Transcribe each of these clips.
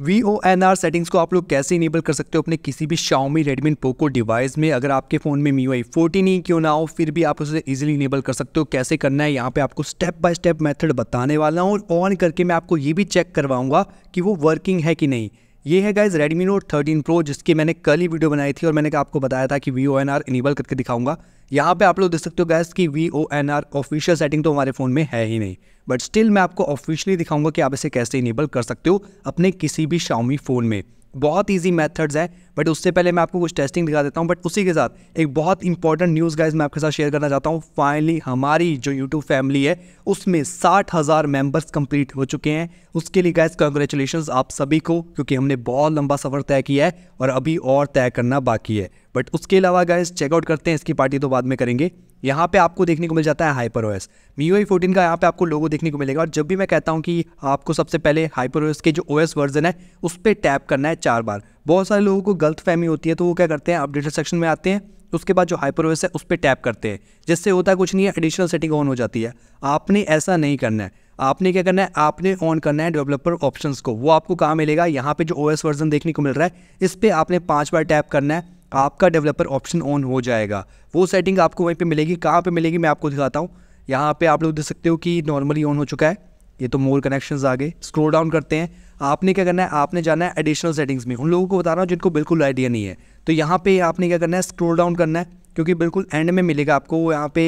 we O N R settings को आप लोग कैसे इनेबल कर सकते हो अपने किसी भी शाओमी रेडमी पोको डिवाइस में अगर आपके फ़ोन में मी आई फोर्टीन ही क्यों ना हो फिर भी आप उसे इजीली इनेबल कर सकते हो कैसे करना है यहाँ पे आपको स्टेप बाय स्टेप मेथड बताने वाला हूँ और ऑन करके मैं आपको ये भी चेक करवाऊँगा कि वो वर्किंग है कि नहीं ये है गाइज Redmi Note 13 Pro जिसकी मैंने कल ही वीडियो बनाई थी और मैंने आपको बताया था कि V O N R enable करके दिखाऊंगा यहाँ पे आप लोग देख सकते हो गैस कि V O N R official setting तो हमारे फ़ोन में है ही नहीं बट स्टिल मैं आपको ऑफिशियली दिखाऊंगा कि आप इसे कैसे इनेबल कर सकते हो अपने किसी भी शाउमी फ़ोन में बहुत ईजी मेथड्स है बट उससे पहले मैं आपको कुछ टेस्टिंग दिखा देता हूँ बट उसी के साथ एक बहुत इंपॉर्टेंट न्यूज़ गाइज मैं आपके साथ शेयर करना चाहता हूँ फाइनली हमारी जो यूट्यूब फैमिली है उसमें साठ हज़ार मेम्बर्स कंप्लीट हो चुके हैं उसके लिए गाइज कंग्रेचुलेशन आप सभी को क्योंकि हमने बहुत लंबा सफ़र तय किया है और अभी और तय करना बाकी है बट उसके अलावा गाइस चेकआउट करते हैं इसकी पार्टी तो बाद में करेंगे यहाँ पे आपको देखने को मिल जाता है hyper OS Mi U fourteen का यहाँ पे आपको लोगो देखने को मिलेगा और जब भी मैं कहता हूँ कि आपको सबसे पहले हाइपर ओएस के जो ओएस वर्जन है उस पर टैप करना है चार बार बहुत सारे लोगों को गलत फहमी होती है तो वो क्या करते हैं अपडेटर सेक्शन में आते हैं उसके बाद जो हाइपर ओएस है उस पर टैप करते हैं जिससे होता कुछ नहीं है एडिशनल सेटिंग ऑन हो जाती है आपने ऐसा नहीं करना है आपने क्या करना है आपने ऑन करना है डेवलपर ऑप्शंस को वो आपको कहाँ मिलेगा यहाँ पे जो ओएस वर्जन देखने को मिल रहा है इस पर आपने पाँच बार टैप करना है आपका डेवलपर ऑप्शन ऑन हो जाएगा वो सेटिंग आपको वहीं पे मिलेगी कहाँ पे मिलेगी मैं आपको दिखाता हूँ यहाँ पे आप लोग देख सकते हो कि नॉर्मली ऑन हो चुका है ये तो मोर कनेक्शन आ गए स्क्रोल डाउन करते हैं आपने क्या करना है आपने जाना है एडिशनल सेटिंग्स में उन लोगों को बता रहा हूँ जिनको बिल्कुल आइडिया नहीं है तो यहाँ पर आपने क्या करना है स्क्रोल डाउन करना है क्योंकि बिल्कुल एंड में मिलेगा आपको यहाँ पे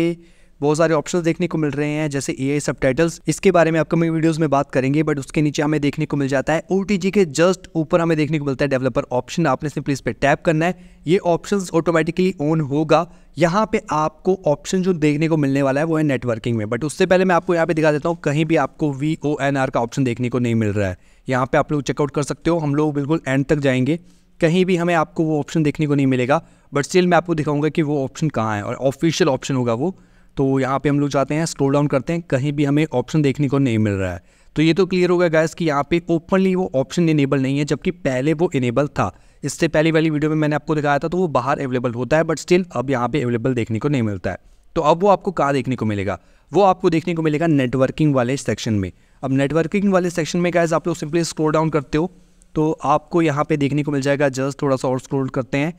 बहुत सारे ऑप्शन देखने को मिल रहे हैं जैसे ए आई सब टाइटल्स इसके बारे में अपकमिंग वीडियो में बात करेंगे बट उसके नीचे हमें देखने को मिल जाता है ओ के जस्ट ऊपर हमें देखने को मिलता है डेवलपर ऑप्शन आपने सिंपली इस पर टैप करना है ये ऑप्शन ऑटोमेटिकली ऑन होगा यहाँ पे आपको ऑप्शन जो देखने को मिलने वाला है वो है नेटवर्किंग में बट उससे पहले मैं आपको यहाँ पे दिखा देता हूँ कहीं भी आपको वी ओ एन आर का ऑप्शन देखने को नहीं मिल रहा है यहाँ पे आप लोग चेकआउट कर सकते हो हम लोग बिल्कुल एंड तक जाएंगे कहीं भी हमें आपको वो ऑप्शन देखने को नहीं मिलेगा बट स्टिल मैं आपको दिखाऊंगा कि वो ऑप्शन कहाँ है और ऑफिशियल ऑप्शन होगा वो तो यहाँ पे हम लोग जाते हैं स्क्रोल डाउन करते हैं कहीं भी हमें ऑप्शन देखने को नहीं मिल रहा है तो ये तो क्लियर हो गया गैस कि यहाँ पे ओपनली वो ऑप्शन इनेबल नहीं है जबकि पहले वो इनेबल था इससे पहले वाली वीडियो में मैंने आपको दिखाया था तो वो बाहर अवेलेबल होता है बट स्टिल अब यहाँ पे अवेलेबल देखने को नहीं मिलता है तो अब वो आपको कहाँ देखने को मिलेगा वो आपको देखने को मिलेगा नेटवर्किंग वाले सेक्शन में अब नेटवर्किंग वाले सेक्शन में गैस आप लोग सिंपली स्क्रोल डाउन करते हो तो आपको यहाँ पे देखने को मिल जाएगा जस्ट थोड़ा सा और स्क्रोल करते हैं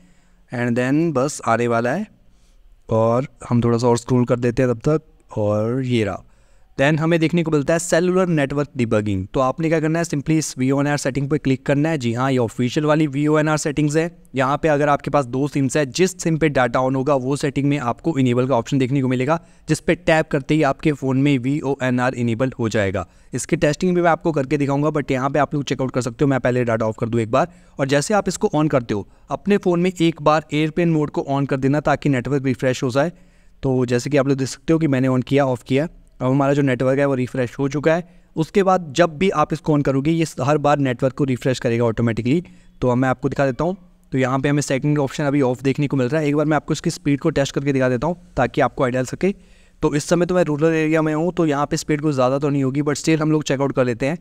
एंड देन बस आने वाला है और हम थोड़ा सा और स्क्रोल कर देते हैं तब तक और ये रहा देन हमें देखने को मिलता है सेलुलर नेटवर्क डिबगिंग तो आपने क्या करना है सिंपली इस V O N R setting पर क्लिक करना है जी हाँ ये ऑफिशियल वाली V O N R settings है यहाँ पे अगर आपके पास दो सिम्स है जिस सिम पे डाटा ऑन होगा वो सेटिंग में आपको इनेबल का ऑप्शन देखने को मिलेगा जिस पे टैप करते ही आपके फ़ोन में V O N R enable हो जाएगा इसकी टेस्टिंग भी मैं आपको करके दिखाऊंगा बट यहाँ पे आप लोग चेकआउट कर सकते हो मैं पहले डाटा ऑफ कर दूँ एक बार और जैसे आप इसको ऑन करते हो अपने फ़ोन में एक बार एयरप्लेन मोड को ऑन कर देना ताकि नेटवर्क रिफ्रेश हो जाए तो जैसे कि आप लोग देख सकते हो कि मैंने ऑन किया ऑफ किया अब हमारा जो नेटवर्क है वो रिफ़्रेश हो चुका है उसके बाद जब भी आप इसको ऑन करोगे ये हर बार नेटवर्क को रिफ़्रेश करेगा ऑटोमेटिकली तो अब मैं आपको दिखा देता हूँ तो यहाँ पे हमें सेकंड ऑप्शन अभी ऑफ देखने को मिल रहा है एक बार मैं आपको इसकी स्पीड को टेस्ट करके दिखा देता हूँ ताकि आपको आइडिया सके तो इस समय तो मैं रूरल एरिया में हूँ तो यहाँ पर स्पीड कुछ ज़्यादा तो नहीं होगी बट स्टिल हम लोग चेकआउट कर लेते हैं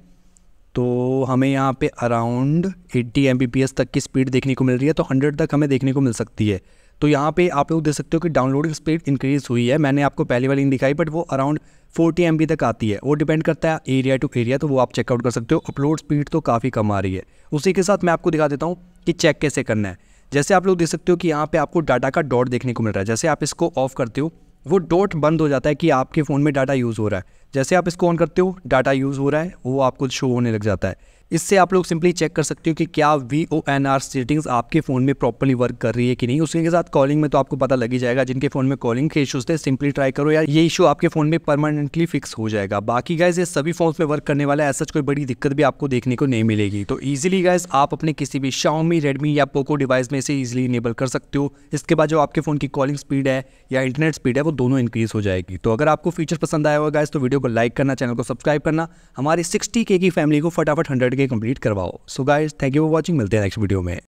तो हमें यहाँ पर अराउंड एट्टी एम तक की स्पीड देखने को मिल रही है तो हंड्रेड तक हमें देखने को मिल सकती है तो यहाँ पे आप लोग देख सकते हो कि डाउनलोड स्पीड इंक्रीज़ हुई है मैंने आपको पहली वाली नहीं दिखाई बट वो अराउंड 40 एम तक आती है वो डिपेंड करता है एरिया टू एरिया तो वो आप चेकआउट कर सकते हो अपलोड स्पीड तो काफ़ी कम आ रही है उसी के साथ मैं आपको दिखा देता हूँ कि चेक कैसे करना है जैसे आप लोग देख सकते हो कि यहाँ पर आपको डाटा का डॉट देखने को मिल रहा है जैसे आप इसको ऑफ करते हो वो डॉट बंद हो जाता है कि आपके फ़ोन में डाटा यूज़ हो रहा है जैसे आप इसको ऑन करते हो डाटा यूज़ हो रहा है वो आपको शो होने लग जाता है इससे आप लोग सिंपली चेक कर सकते हो कि क्या V O N R settings आपके फ़ोन में प्रॉपरली वर्क कर रही है कि नहीं उसके के साथ कॉलिंग में तो आपको पता लग ही जाएगा जिनके फ़ोन में कॉलिंग के इशूज़ थे सिंपली ट्राई करो यार ये इशू आपके फ़ोन में परमानेंटली फिक्स हो जाएगा बाकी गाइज ये सभी फोन में वर्क करने वाला है ऐसा कोई बड़ी दिक्कत भी आपको देखने को नहीं मिलेगी तो ईजिली गाइज आप अपने किसी भी शाउमी रेडमी या पोको डिवाइस में इसे ईजिली इनेबल कर सकते हो इसके बाद जो आपके फ़ोन की कॉलिंग स्पीड है या इंटरनेट स्पीड है वो दोनों इंक्रीज़ हो जाएगी तो अगर आपको फीचर पसंद आया होगा गाइज तो वीडियो को लाइक करना चैनल को सब्सक्राइब करना हमारी सिक्सटी की फैमिली को फटाफट हंड्रेड करके कंप्लीट करवाओ so guys thank you for watching मिलते हैं नेक्स्ट वीडियो में